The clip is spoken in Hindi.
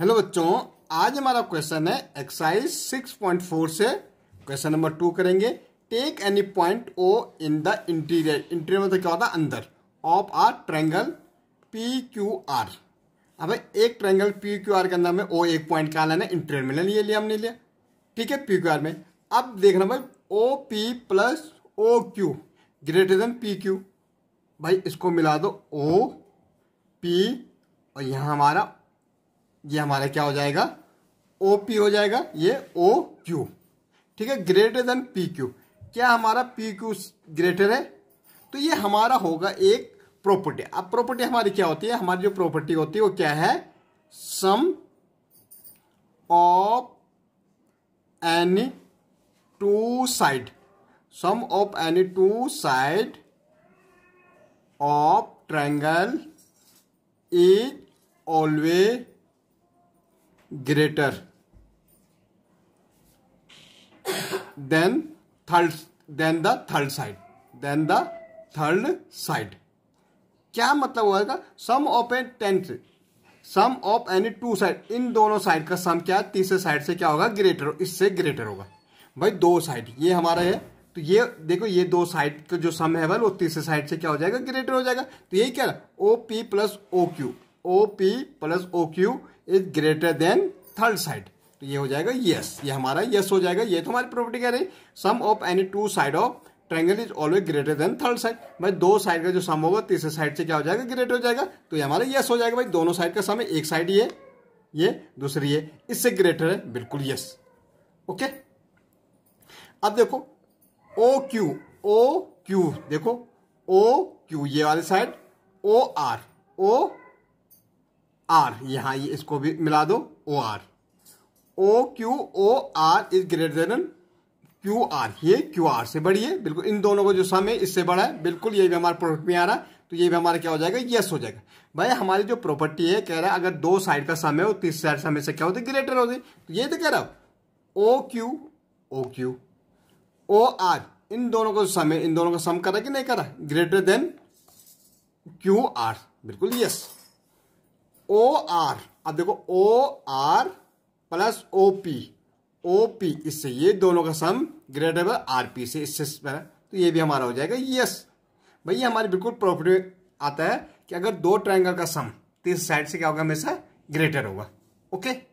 हेलो बच्चों आज हमारा क्वेश्चन है एक्सरसाइज 6.4 से क्वेश्चन नंबर टू करेंगे take any point O in the interior interior मतलब क्या होता है अंदर of our triangle P Q R अब एक ट्रैंगल पी क्यू आर के अंदर में ओ एक पॉइंट क्या लेना है इंटीरियर में ले लिया हमने लिया ठीक है पी क्यू आर में अब देखना भाई O P plus O Q greater than P Q भाई इसको मिला दो ओ पी और यहाँ हमारा ये हमारा क्या हो जाएगा ओ पी हो जाएगा ये ओ क्यू ठीक है ग्रेटर देन पी क्यू क्या हमारा पी क्यू ग्रेटर है तो ये हमारा होगा एक प्रॉपर्टी अब प्रॉपर्टी हमारी क्या होती है हमारी जो प्रॉपर्टी होती है वो क्या है sum of any two side sum of any two side of triangle is always greater than third than the third side than the third side क्या मतलब होगा sum of an tenth sum of any two side इन दोनों साइड का सम क्या है तीसरे साइड से क्या होगा ग्रेटर इससे ग्रेटर होगा भाई दो साइड ये हमारा है तो ये देखो ये दो साइड का जो सम है वो तीसरे साइड से क्या हो जाएगा ग्रेटर हो जाएगा तो यही क्या O P plus O Q O P plus O Q is greater than third side तो ये हो जाएगा यस ये हमारा यस हो जाएगा ये तो हमारी प्रॉपर्टी कह रही sum of any two side of triangle is always greater than third side भाई दो साइड का जो सम होगा तीसरे साइड से क्या हो जाएगा ग्रेटर हो जाएगा तो ये हमारा यस हो जाएगा भाई दोनों साइड का सम है एक साइड ये ये दूसरी ये इससे ग्रेटर है बिल्कुल यस ओके अब देखो ओ क्यू ओ क्यू देखो ओ क्यू ये वाली side O R O R यहां ये इसको भी मिला दो O R O Q O R is greater than Q R ये क्यू आर से बड़ी है बिल्कुल इन दोनों को जो सम है इससे बड़ा है बिल्कुल ये भी हमारे प्रोडक्ट में आ रहा है तो ये भी हमारा क्या हो जाएगा यस हो जाएगा भाई हमारी जो प्रॉपर्टी है कह रहा है अगर दो साइड का सम है और तो तीस साइड सम से क्या होता है ग्रेटर होते तो ये तो कह रहा O Q O Q O R इन दोनों को सम है इन दोनों का सम करा कि नहीं करा ग्रेटर देन क्यू आर बिल्कुल यस ओ आर अब देखो O R plus O P O P इससे ये दोनों का सम ग्रेटर है आर पी से इससे तो ये भी हमारा हो जाएगा यस भाई हमारे बिल्कुल प्रॉफिट आता है कि अगर दो ट्राइंगल का सम तो इस साइड से क्या होगा हमेशा ग्रेटर होगा ओके